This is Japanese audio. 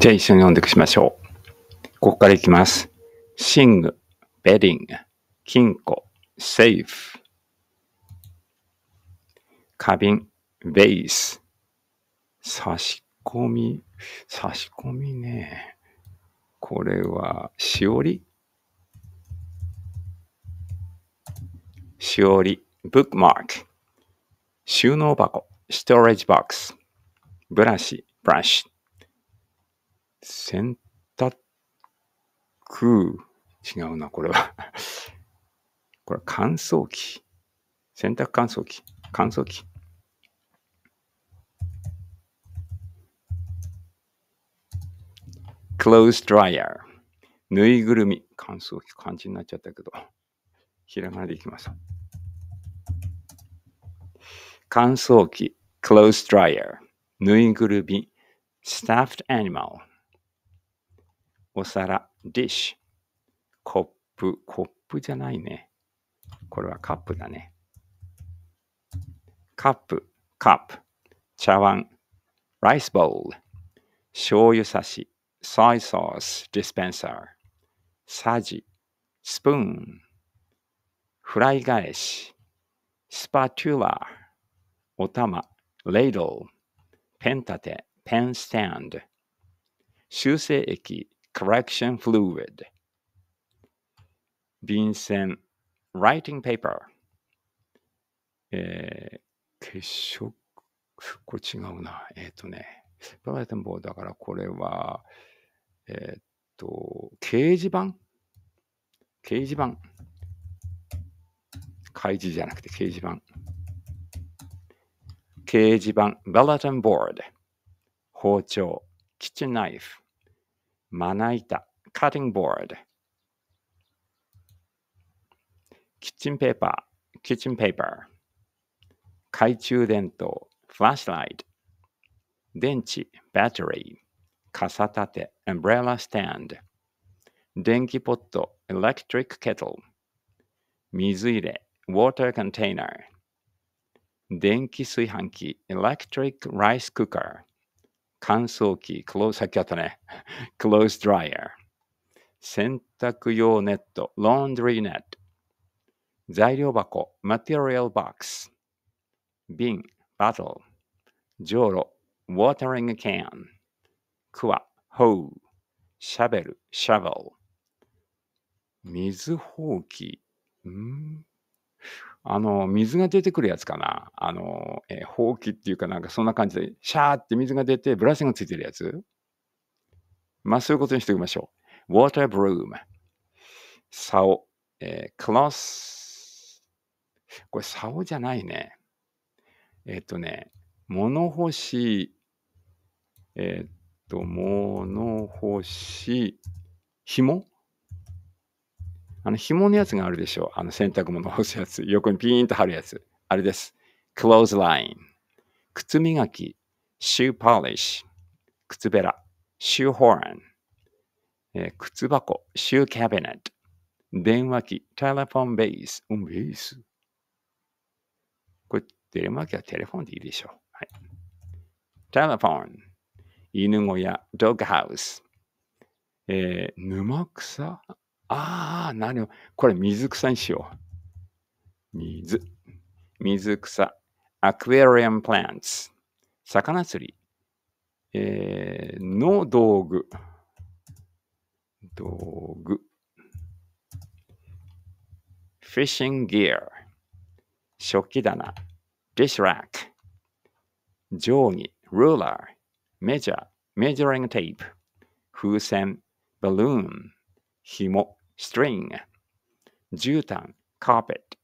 じゃあ一緒に読んでいしましょう。ここからいきます。シング、ベリング、金庫、セーフ。花瓶、ベース。差し込み、差し込みね。これは、しおりしおり、ブックマーク。収納箱、ストレージボックス。ブラシ、ブラシ。洗濯、違うな、これは これは乾燥機。洗濯乾燥機。乾燥機。c l o s e dryer ぬいぐるみ乾燥機漢字になっちゃったけどひらがなでいきます乾燥機 c l o s e dryer ぬいぐるみ stuffed animal お皿、dish。コップ、コップじゃないね。これはカップだね。カップ、カップ。茶碗、ライスボール。醤油差し、ソイソース、ディスペンサー。さじ、スプーン。フライ返し、スパチュラー。お玉、l レ d ド e ペン立て、ペンスタンド。修正液、correction fluid. v i n ン writing paper. えー、結晶、これ違うな。えっ、ー、とね、バーテンボーだからこれは、えっ、ー、と、掲示板掲示板。開示じゃなくて掲示板。掲示板、バラテンボード、包丁、キッチンナイフ。まな板、カッティングボード。キッチンペーパー、キッチンペーパー。懐中電灯、フラッシュライト。電池、バッテリー。傘立て、アンブレラスタンド。電気ポット、エレクトリックケトル。水入れ、ウォーターコンテナ電気炊飯器、エレクトリックライスクーカー。乾燥機、クロー、さっきあったね、クロースドライヤー、洗濯用ネット、ロンドリーネット、材料箱、マテリアルボックス、瓶、バトル、じょうろ、ウォータリングキャン、クワ、ホウ、シャベル、シャベル、水ほうき、んあの、水が出てくるやつかな。あの、えー、ほうきっていうかなんかそんな感じで、シャーって水が出て、ブラシがついてるやつ。まあ、そういうことにしておきましょう。water broom。竿。えー、c r o s これ、竿じゃないね。えっ、ー、とね、物干し、えっ、ー、と、物干し、紐あの、紐のやつがあるでしょう。あの、洗濯物干すやつ。横にピーンと貼るやつ。あれです。clothesline。靴磨き。shoe polish。靴べら。shoe horn。えー、靴箱。shoe cabinet。電話機。telephone base。うん、ベース。これ、電話機はテレフォンでいいでしょう。はい。telephone。犬小屋。dog house。えー、沼草ああ、なるほど。これ水草にしよう。水。水草。アクエリアムプランツ。魚釣り。えー、の道具。道具。フィッシングギア。食器棚。ディッシュラック。定規。ルーラー。メジャー。メジャリングテープ。風船。バルーン。紐。string, 絨毯, carpet.